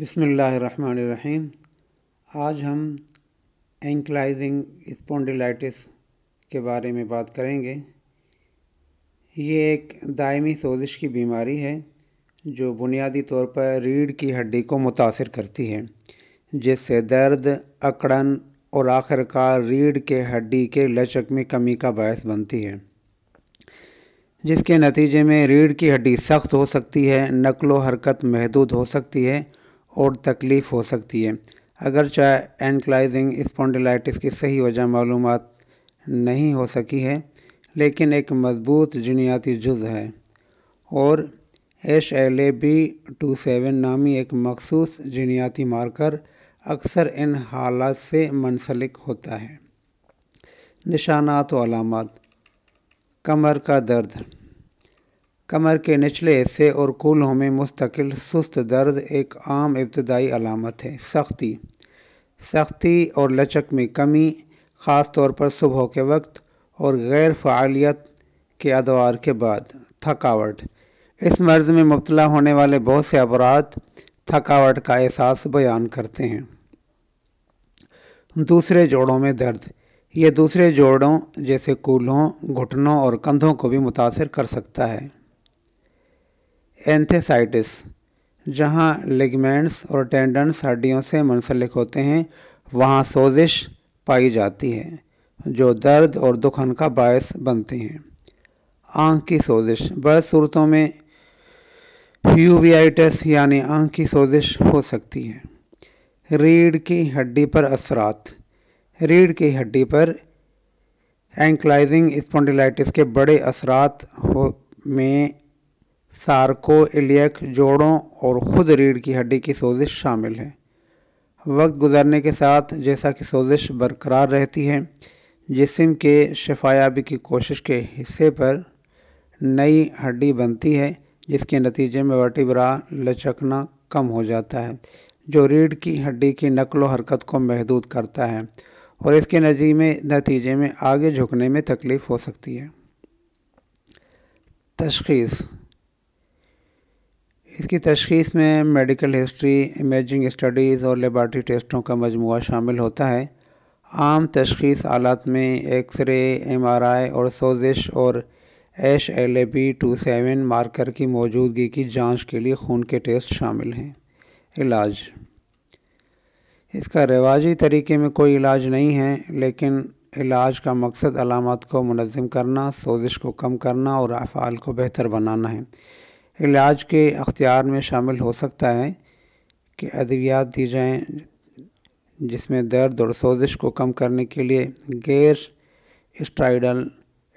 बिसमीम आज हम एंकलाइजिंग स्पॉन्डिलाइटिस के बारे में बात करेंगे ये एक दायमी सोजिश की बीमारी है जो बुनियादी तौर पर रीढ़ की हड्डी को मुतासर करती है जिससे दर्द अकड़न और आखिरकार रीढ़ के हड्डी के लचक में कमी का बायस बनती है जिसके नतीजे में रीढ़ की हड्डी सख्त हो सकती है नकलो हरकत महदूद हो सकती है और तकलीफ़ हो सकती है अगर चाहे एनकलाइजिंग स्पॉन्डिलाइटिस की सही वजह मालूम नहीं हो सकी है लेकिन एक मजबूत जनियाती जुज़ है और H L A B two seven नामी एक मखसूस जनियाती मार्कर अक्सर इन हालात से मनसलिक होता है निशानात और कमर का दर्द कमर के निचले हिस्से और कूल्हों में मुस्तकिल सुस्त दर्द एक आम इब्तदाई अलामत है सख्ती सख्ती और लचक में कमी ख़ास तौर पर सुबह के वक्त और गैर फ़ालियत के अदवार के बाद थकावट इस मर्ज़ में मुबला होने वाले बहुत से अफराद थकावट का एहसास बयान करते हैं दूसरे जोड़ों में दर्द ये दूसरे जोड़ों जैसे कूल्हों घुटनों और कंधों को भी मुतासर कर सकता है एंथेसाइटिस जहाँ लिगमेंट्स और टेंडन्स हड्डियों से मुंसलिक होते हैं वहाँ सोजिश पाई जाती है जो दर्द और दुखन का बायस बनती हैं आँख की सोजिश बड़े सूरतों में ह्यूवियाइटस यानी आँख की सोजिश हो सकती है रीढ़ की हड्डी पर असरात रीढ़ की हड्डी पर एंकलाइजिंग स्पॉन्डिलाइटिस के बड़े असरात हो में सार्को इलियक जोड़ों और खुद रीढ़ की हड्डी की सोजिश शामिल है वक्त गुजरने के साथ जैसा कि सोजिश बरकरार रहती है जिसम के शफायाबी की कोशिश के हिस्से पर नई हड्डी बनती है जिसके नतीजे में वर्टिब्रा लचकना कम हो जाता है जो रीढ़ की हड्डी की नकलो हरकत को महदूद करता है और इसके नजी में नतीजे में आगे झुकने में तकलीफ़ हो सकती है तशखीस इसकी तशखीस में मेडिकल हिस्ट्री इमेजिंग स्टडीज़ और लेबार्ट्री टेस्टों का मजमू शामिल होता है आम तशखीस आलात में एक्सरे एम आर आई और सोजिश और H L A B two seven marker की मौजूदगी की जांच के लिए खून के टेस्ट शामिल हैं इलाज इसका रिवाजी तरीके में कोई इलाज नहीं है लेकिन इलाज का मकसद अलामत को मनज़म करना सोजिश को कम करना और अफ़ाल को बेहतर बनाना है इलाज के अख्तियार में शामिल हो सकता है कि अद्वियात दी जाएं जिसमें दर्द और सोजिश को कम करने के लिए गैर स्ट्राइडल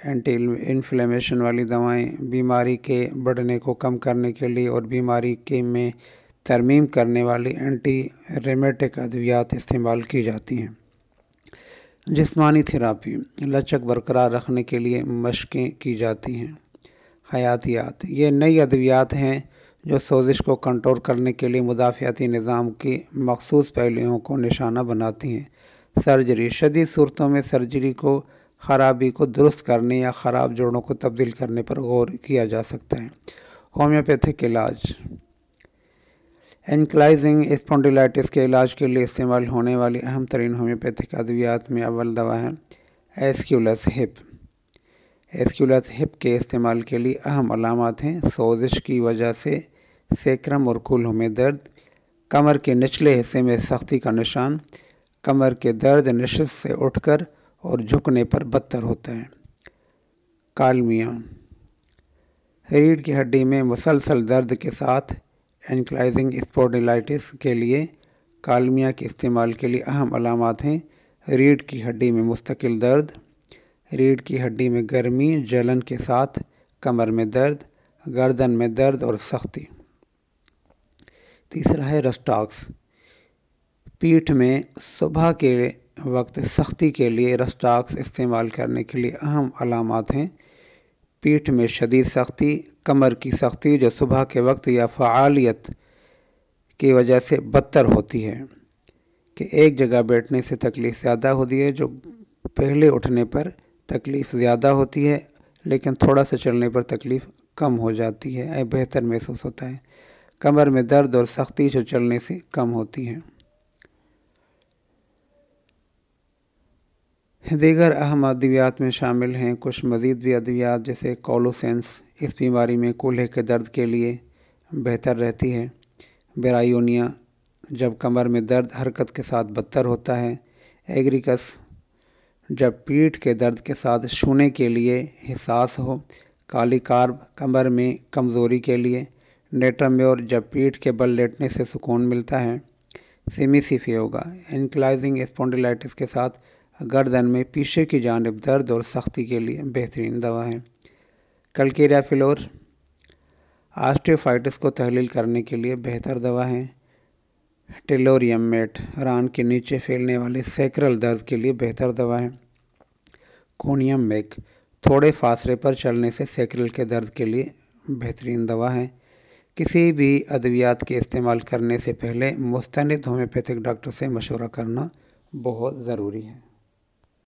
एंटी इन्फ्लेमेशन वाली दवाएं बीमारी के बढ़ने को कम करने के लिए और बीमारी के में तरमीम करने वाली एंटी रेमेटिक अद्वियात इस्तेमाल की जाती हैं जिस्मानी थेरापी लचक बरकरार रखने के लिए मशक़ें की जाती हैं हयातियात ये नई अद्वियात हैं जो सोजिश को कंट्रोल करने के लिए मुदाफियाती निज़ाम की मखसूस पहलुओं को निशाना बनाती हैं सर्जरी शदी सूरतों में सर्जरी को खराबी को दुरुस्त करने या ख़राब जोड़ों को तब्दील करने पर गौर किया जा सकता है होम्योपैथिक इलाज एनकलाइजिंग स्पॉन्डिलाइटिस के इलाज के लिए इस्तेमाल होने वाली अहम तरीन होम्योपैथिक अद्वियात में अव्वल दवा है एस्क्यूलस हिप एस्क्यूलस हिप के इस्तेमाल के लिए अहम अलामत हैं सोजिश की वजह से सेक्रम और कुल्ह में दर्द कमर के निचले हिस्से में सख्ती का निशान कमर के दर्द नशस्त से उठकर और झुकने पर बदतर होता है कालमिया रीढ़ की हड्डी में मुसलसल दर्द के साथ एनकलाइजिंग स्पोडिलाइटिस के लिए कालमिया के इस्तेमाल के लिए अहम अलामत हैं रीढ़ की हड्डी में मुस्तकिल दर्द रीढ़ की हड्डी में गर्मी जलन के साथ कमर में दर्द गर्दन में दर्द और सख्ती तीसरा है रस्टॉक्स पीठ में सुबह के वक्त सख्ती के लिए रस्टॉक्स इस्तेमाल करने के लिए अहम अलामत हैं पीठ में शदीद सख्ती कमर की सख्ती जो सुबह के वक्त या फ़ालियत की वजह से बदतर होती है कि एक जगह बैठने से तकलीफ़ ज़्यादा होती है जो पहले उठने पर तकलीफ़ ज़्यादा होती है लेकिन थोड़ा सा चलने पर तकलीफ़ कम हो जाती है बेहतर महसूस होता है कमर में दर्द और सख्ती जो चलने से कम होती है दीगर अहम अद्वियात में शामिल हैं कुछ मज़ीद भी अद्वियात जैसे कोलोसेंस इस बीमारी में कूल्हे के दर्द के लिए बेहतर रहती है बेरायोनिया जब कमर में दर्द हरकत के साथ बदतर होता है एग्रिकस जब पीठ के दर्द के साथ छूने के लिए हिसास हो काली कार्ब कमर में कमज़ोरी के लिए नेट्रम्योर जब पीठ के बल लेटने से सुकून मिलता है सिमीसीफी होगा इनकलाइजिंग स्पॉन्डिलाइटिस के साथ गर्दन में पीछे की जानब दर्द और सख्ती के लिए बेहतरीन दवा है कलकेरिया फ्लोर आस्टियोफाइटिस को तहलील करने के लिए बेहतर दवा है टेलोरियम मेट रान के नीचे फैलने वाले सैक्रल दर्द के लिए बेहतर दवा है कोनियम मेक थोड़े फासले पर चलने से सैक्रल के दर्द के लिए बेहतरीन दवा है किसी भी अद्वियात के इस्तेमाल करने से पहले मुस्तंद होम्योपैथिक डॉक्टर से मशवरा करना बहुत ज़रूरी है